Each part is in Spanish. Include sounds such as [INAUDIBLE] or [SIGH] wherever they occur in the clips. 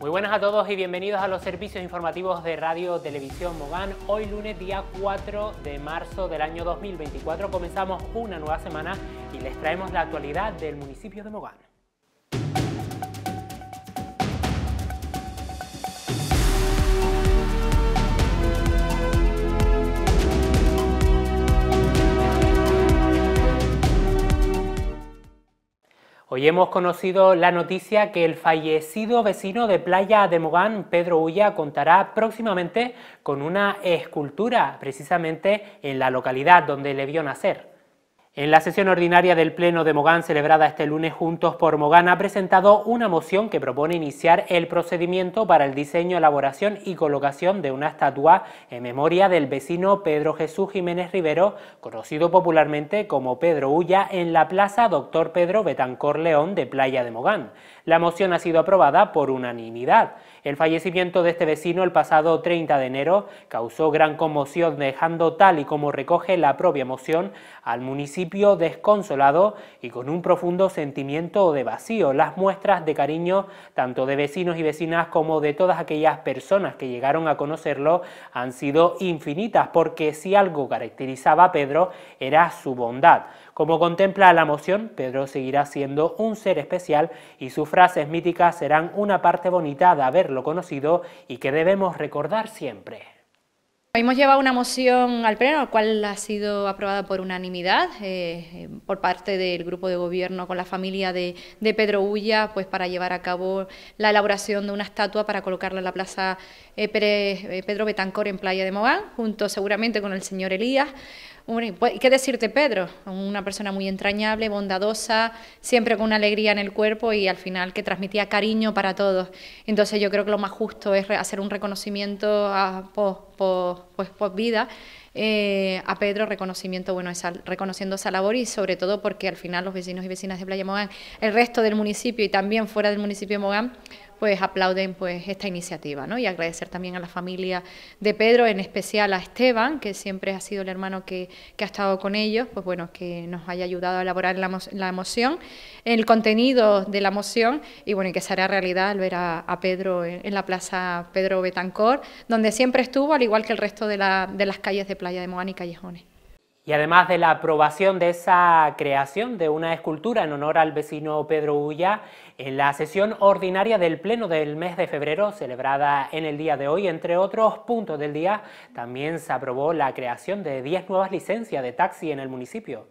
Muy buenas a todos y bienvenidos a los servicios informativos de Radio Televisión Mogán. Hoy lunes día 4 de marzo del año 2024 comenzamos una nueva semana y les traemos la actualidad del municipio de Mogán. Hoy hemos conocido la noticia que el fallecido vecino de Playa de Mogán, Pedro Ulla, contará próximamente con una escultura precisamente en la localidad donde le vio nacer. En la sesión ordinaria del Pleno de Mogán celebrada este lunes Juntos por Mogán ha presentado una moción que propone iniciar el procedimiento para el diseño, elaboración y colocación de una estatua en memoria del vecino Pedro Jesús Jiménez Rivero, conocido popularmente como Pedro Ulla, en la Plaza Doctor Pedro Betancor León de Playa de Mogán. La moción ha sido aprobada por unanimidad. El fallecimiento de este vecino el pasado 30 de enero causó gran conmoción, dejando tal y como recoge la propia moción al municipio desconsolado y con un profundo sentimiento de vacío. Las muestras de cariño tanto de vecinos y vecinas como de todas aquellas personas que llegaron a conocerlo han sido infinitas, porque si algo caracterizaba a Pedro era su bondad. Como contempla la moción, Pedro seguirá siendo un ser especial y sus frases míticas serán una parte bonita de haberlo conocido y que debemos recordar siempre. Hemos llevado una moción al Pleno, la cual ha sido aprobada por unanimidad eh, por parte del Grupo de Gobierno con la familia de, Pedro Ulla, pues para llevar a cabo la elaboración de una estatua para colocarla en la Plaza eh, eh, Pedro Betancor en Playa de Mogán, junto seguramente con el señor Elías, pues, ¿qué decirte, Pedro? Una persona muy entrañable, bondadosa, siempre con una alegría en el cuerpo y al final que transmitía cariño para todos. Entonces yo creo que lo más justo es hacer un reconocimiento a, pues, vida eh, a Pedro reconocimiento, bueno, reconociendo esa labor y sobre todo porque al final los vecinos y vecinas de Playa Mogán, el resto del municipio y también fuera del municipio de Mogán, pues aplauden pues esta iniciativa, ¿no? Y agradecer también a la familia de Pedro, en especial a Esteban, que siempre ha sido el hermano que, ha estado con ellos, pues bueno, que nos haya ayudado a elaborar la, la moción, el contenido de la moción y bueno, que se hará realidad al ver a, Pedro en, la plaza Pedro Betancor, donde siempre estuvo, al igual que el resto de, la, de las calles de Playa de Moán y Callejones. Y además de la aprobación de esa creación de una escultura en honor al vecino Pedro Ulla, en la sesión ordinaria del Pleno del mes de febrero, celebrada en el día de hoy, entre otros puntos del día, también se aprobó la creación de 10 nuevas licencias de taxi en el municipio.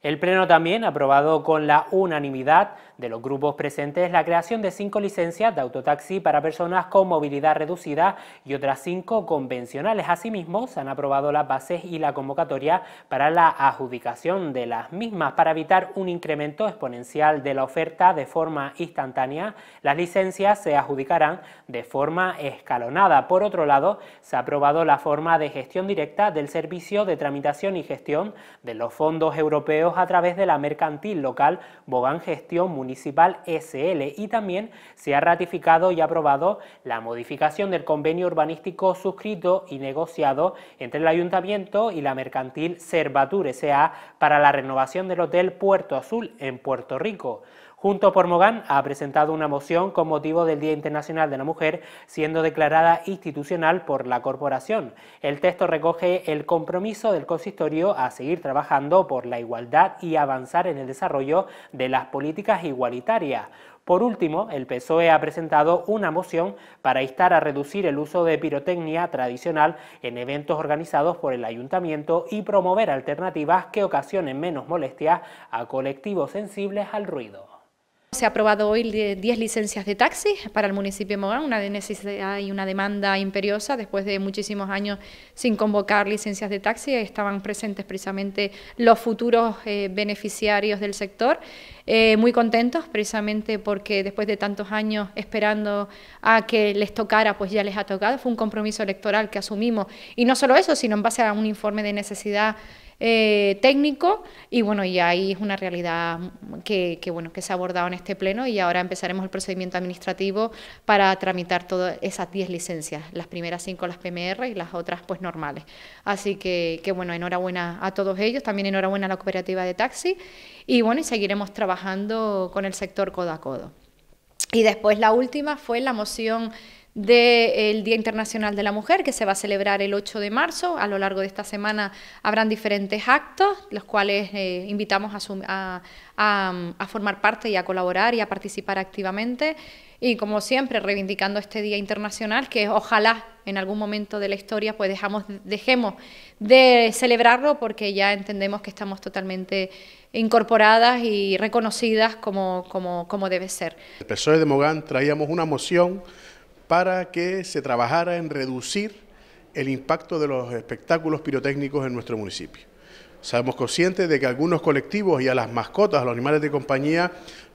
El Pleno también ha aprobado con la unanimidad de los grupos presentes la creación de cinco licencias de autotaxi para personas con movilidad reducida y otras cinco convencionales. Asimismo, se han aprobado las bases y la convocatoria para la adjudicación de las mismas. Para evitar un incremento exponencial de la oferta de forma instantánea, las licencias se adjudicarán de forma escalonada. Por otro lado, se ha aprobado la forma de gestión directa del servicio de tramitación y gestión de los fondos europeos a través de la mercantil local Bogán Gestión Municipal SL y también se ha ratificado y aprobado la modificación del convenio urbanístico suscrito y negociado entre el Ayuntamiento y la mercantil Servatur S.A. para la renovación del Hotel Puerto Azul en Puerto Rico. Junto por Mogán ha presentado una moción con motivo del Día Internacional de la Mujer, siendo declarada institucional por la corporación. El texto recoge el compromiso del consistorio a seguir trabajando por la igualdad y avanzar en el desarrollo de las políticas igualitarias. Por último, el PSOE ha presentado una moción para instar a reducir el uso de pirotecnia tradicional en eventos organizados por el ayuntamiento y promover alternativas que ocasionen menos molestias a colectivos sensibles al ruido. Se ha aprobado hoy 10 licencias de taxi para el municipio de Mogán, una necesidad y una demanda imperiosa después de muchísimos años sin convocar licencias de taxi. Estaban presentes precisamente los futuros eh, beneficiarios del sector, eh, muy contentos precisamente porque después de tantos años esperando a que les tocara, pues ya les ha tocado. Fue un compromiso electoral que asumimos y no solo eso, sino en base a un informe de necesidad eh, técnico y bueno, y ahí es una realidad que, bueno, que se ha abordado en este pleno y ahora empezaremos el procedimiento administrativo para tramitar todas esas 10 licencias, las primeras cinco las PMR y las otras pues normales. Así que, que bueno, enhorabuena a todos ellos, también enhorabuena a la cooperativa de taxi y bueno, y seguiremos trabajando con el sector codo a codo. Y después la última fue la moción del Día Internacional de la Mujer, que se va a celebrar el 8 de marzo. A lo largo de esta semana habrán diferentes actos, los cuales eh, invitamos a, formar parte y a colaborar y a participar activamente. Y como siempre, reivindicando este Día Internacional, que ojalá en algún momento de la historia pues dejamos, dejemos de celebrarlo porque ya entendemos que estamos totalmente incorporadas y reconocidas como, como, debe ser. El e de Mogán traíamos una moción para que se trabajara en reducir el impacto de los espectáculos pirotécnicos en nuestro municipio. Sabemos conscientes de que algunos colectivos y a las mascotas, a los animales de compañía,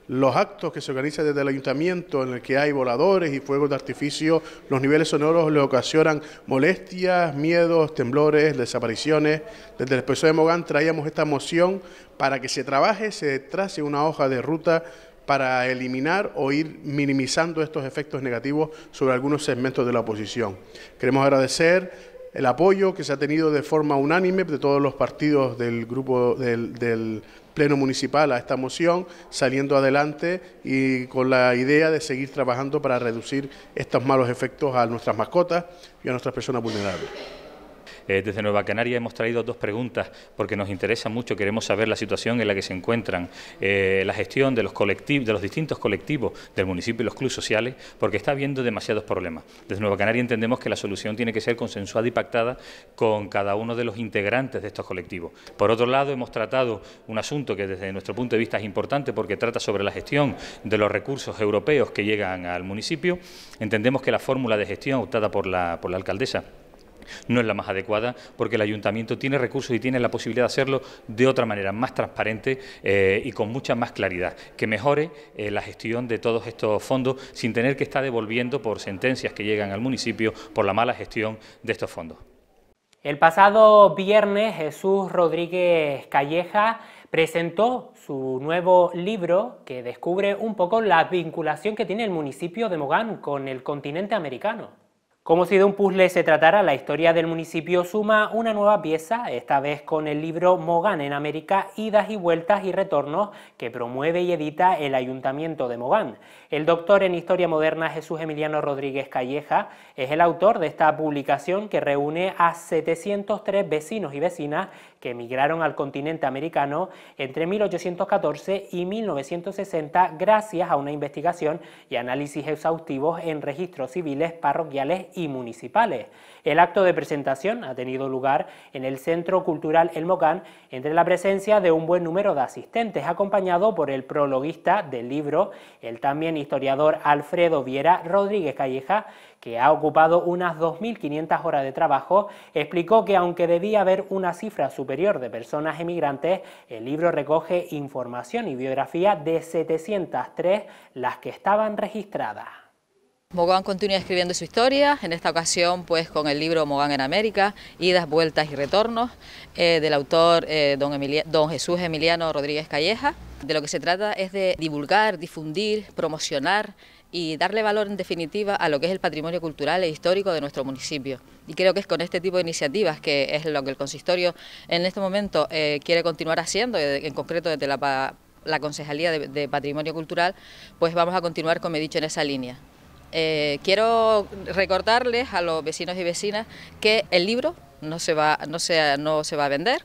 los actos que se organizan desde el ayuntamiento en el que hay voladores y fuegos de artificio, los niveles sonoros le ocasionan molestias, miedos, temblores, desapariciones. Desde el expreso de Mogán traíamos esta moción para que se trabaje, se trace una hoja de ruta para eliminar o ir minimizando estos efectos negativos sobre algunos segmentos de la oposición. Queremos agradecer el apoyo que se ha tenido de forma unánime de todos los partidos del grupo del, Pleno Municipal a esta moción, saliendo adelante y con la idea de seguir trabajando para reducir estos malos efectos a nuestras mascotas y a nuestras personas vulnerables. Eh, desde Nueva Canaria hemos traído dos preguntas porque nos interesa mucho, queremos saber la situación en la que se encuentran, eh, la gestión de los, colectivos, de los distintos colectivos del municipio y los clubes sociales, porque está habiendo demasiados problemas. Desde Nueva Canaria entendemos que la solución tiene que ser consensuada y pactada con cada uno de los integrantes de estos colectivos. Por otro lado, hemos tratado un asunto que desde nuestro punto de vista es importante porque trata sobre la gestión de los recursos europeos que llegan al municipio. Entendemos que la fórmula de gestión optada por la alcaldesa no es la más adecuada porque el ayuntamiento tiene recursos y tiene la posibilidad de hacerlo de otra manera, más transparente eh, y con mucha más claridad, que mejore eh, la gestión de todos estos fondos sin tener que estar devolviendo por sentencias que llegan al municipio por la mala gestión de estos fondos. El pasado viernes Jesús Rodríguez Calleja presentó su nuevo libro que descubre un poco la vinculación que tiene el municipio de Mogán con el continente americano. Como si de un puzzle se tratara, la historia del municipio suma una nueva pieza, esta vez con el libro Mogán en América, idas y vueltas y retornos, que promueve y edita el Ayuntamiento de Mogán. El doctor en Historia Moderna Jesús Emiliano Rodríguez Calleja es el autor de esta publicación que reúne a 703 vecinos y vecinas que emigraron al continente americano entre 1814 y 1960 gracias a una investigación y análisis exhaustivos en registros civiles, parroquiales y municipales. El acto de presentación ha tenido lugar en el Centro Cultural El Mocán entre la presencia de un buen número de asistentes, acompañado por el prologuista del libro, el también historiador Alfredo Viera Rodríguez Calleja, que ha ocupado unas 2.500 horas de trabajo, explicó que aunque debía haber una cifra superior de personas emigrantes, el libro recoge información y biografía de 703 las que estaban registradas. Mogán continúa escribiendo su historia, en esta ocasión pues con el libro Mogán en América, Idas, Vueltas y Retornos, eh, del autor eh, don Jesús Emiliano Rodríguez Calleja. De lo que se trata es de divulgar, difundir, promocionar y darle valor en definitiva a lo que es el patrimonio cultural e histórico de nuestro municipio. Y creo que es con este tipo de iniciativas que es lo que el consistorio en este momento eh, quiere continuar haciendo, eh, en concreto desde la, la Concejalía de, Patrimonio Cultural, pues vamos a continuar, como he dicho, en esa línea. Eh, quiero recordarles a los vecinos y vecinas que el libro no se no no se va a vender,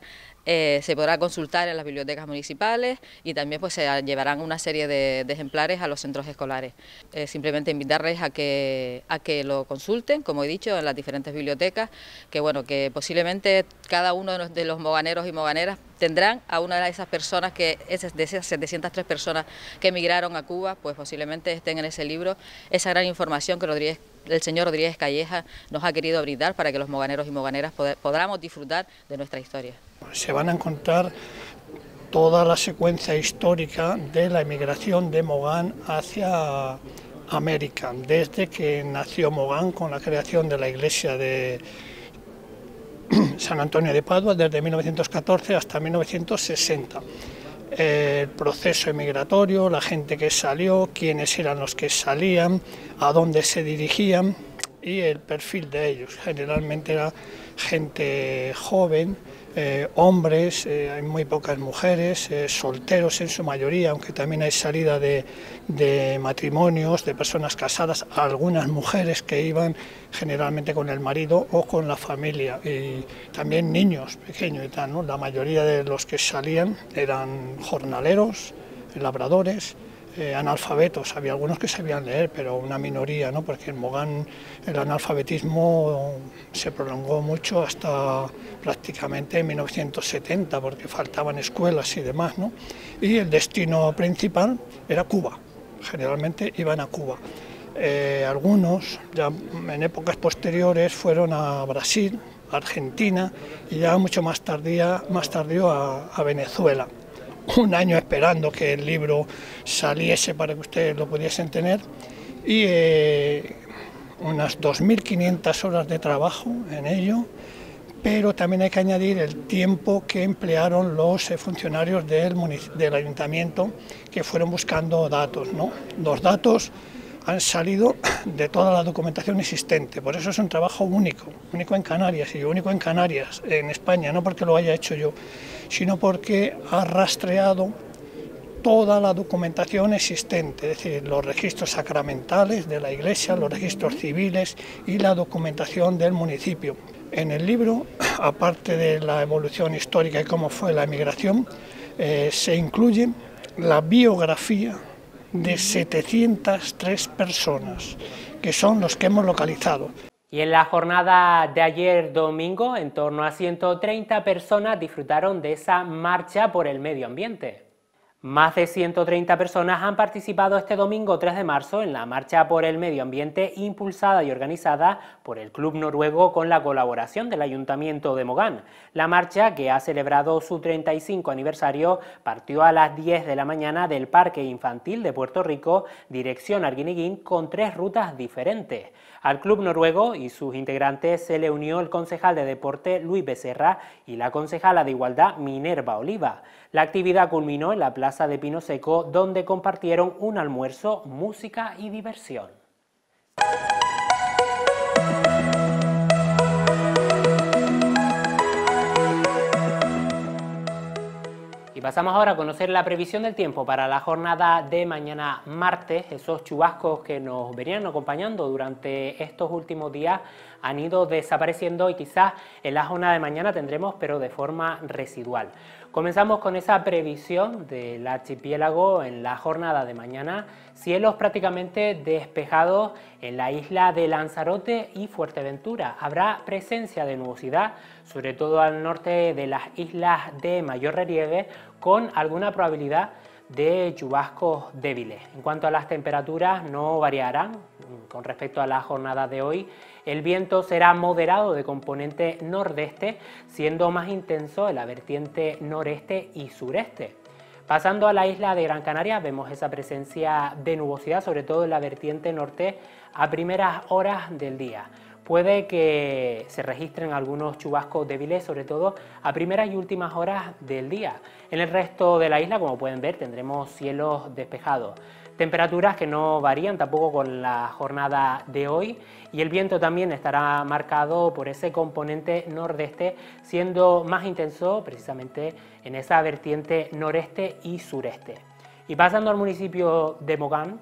eh, se podrá consultar en las bibliotecas municipales y también pues se llevarán una serie de, ejemplares a los centros escolares. Eh, simplemente invitarles a que, a que lo consulten, como he dicho, en las diferentes bibliotecas, que bueno, que posiblemente cada uno de los moganeros y moganeras tendrán a una de esas personas que, de esas 703 personas que emigraron a Cuba, pues posiblemente estén en ese libro, esa gran información que Rodríguez, el señor Rodríguez Calleja nos ha querido brindar para que los moganeros y moganeras podamos disfrutar de nuestra historia. Se van a encontrar toda la secuencia histórica de la emigración de Mogán hacia América, desde que nació Mogán con la creación de la iglesia de San Antonio de Padua desde 1914 hasta 1960. El proceso emigratorio, la gente que salió, quiénes eran los que salían, a dónde se dirigían y el perfil de ellos. Generalmente era gente joven, eh, hombres, eh, hay muy pocas mujeres, eh, solteros en su mayoría, aunque también hay salida de, matrimonios, de personas casadas, algunas mujeres que iban generalmente con el marido o con la familia, y también niños pequeños y tal. La mayoría de los que salían eran jornaleros, labradores, eh, analfabetos, había algunos que sabían leer, pero una minoría, ¿no? porque en Mogán el analfabetismo se prolongó mucho hasta prácticamente 1970, porque faltaban escuelas y demás, y el destino principal era Cuba, generalmente iban a Cuba. Eh, algunos, ya en épocas posteriores, fueron a Brasil, Argentina y ya mucho más, tardía, más tardío a Venezuela un año esperando que el libro saliese para que ustedes lo pudiesen tener y eh, unas 2.500 horas de trabajo en ello, pero también hay que añadir el tiempo que emplearon los eh, funcionarios del, del ayuntamiento que fueron buscando datos. ¿no? Los datos han salido de toda la documentación existente. Por eso es un trabajo único, único en Canarias y único en Canarias, en España, no porque lo haya hecho yo, sino porque ha rastreado toda la documentación existente, es decir, los registros sacramentales de la iglesia, los registros civiles y la documentación del municipio. En el libro, [CLEARS THROAT] aparte de la evolución histórica y cómo fue la emigración, eh, se incluye la biografía de 703 personas, que son los que hemos localizado. Y en la jornada de ayer domingo, en torno a 130 personas disfrutaron de esa marcha por el medio ambiente. Más de 130 personas han participado este domingo 3 de marzo en la Marcha por el Medio Ambiente impulsada y organizada por el Club Noruego con la colaboración del Ayuntamiento de Mogán. La marcha, que ha celebrado su 35 aniversario, partió a las 10 de la mañana del Parque Infantil de Puerto Rico, dirección Arguineguín, con tres rutas diferentes. Al Club Noruego y sus integrantes se le unió el concejal de Deporte Luis Becerra y la concejala de Igualdad Minerva Oliva. La actividad culminó en la Plaza de Pino Seco, donde compartieron un almuerzo, música y diversión. Y pasamos ahora a conocer la previsión del tiempo para la jornada de mañana martes. Esos chubascos que nos venían acompañando durante estos últimos días han ido desapareciendo y quizás en la jornada de mañana tendremos, pero de forma residual. Comenzamos con esa previsión del archipiélago en la jornada de mañana. Cielos prácticamente despejados en la isla de Lanzarote y Fuerteventura. Habrá presencia de nubosidad, sobre todo al norte de las islas de mayor relieve, con alguna probabilidad de chubascos débiles. En cuanto a las temperaturas, no variarán con respecto a la jornada de hoy. El viento será moderado de componente nordeste, siendo más intenso en la vertiente noreste y sureste. Pasando a la isla de Gran Canaria vemos esa presencia de nubosidad, sobre todo en la vertiente norte, a primeras horas del día. Puede que se registren algunos chubascos débiles, sobre todo a primeras y últimas horas del día. En el resto de la isla, como pueden ver, tendremos cielos despejados. Temperaturas que no varían tampoco con la jornada de hoy y el viento también estará marcado por ese componente nordeste, siendo más intenso precisamente en esa vertiente noreste y sureste. Y pasando al municipio de Mogán,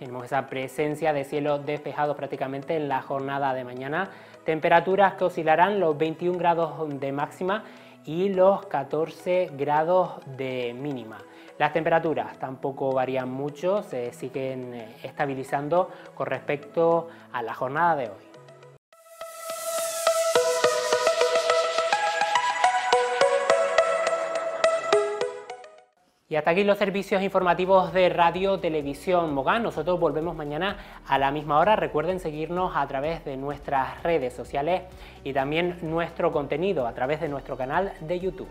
tenemos esa presencia de cielo despejado prácticamente en la jornada de mañana, temperaturas que oscilarán los 21 grados de máxima y los 14 grados de mínima. Las temperaturas tampoco varían mucho, se siguen eh, estabilizando con respecto a la jornada de hoy. Y hasta aquí los servicios informativos de Radio Televisión Mogán. Nosotros volvemos mañana a la misma hora. Recuerden seguirnos a través de nuestras redes sociales y también nuestro contenido a través de nuestro canal de YouTube.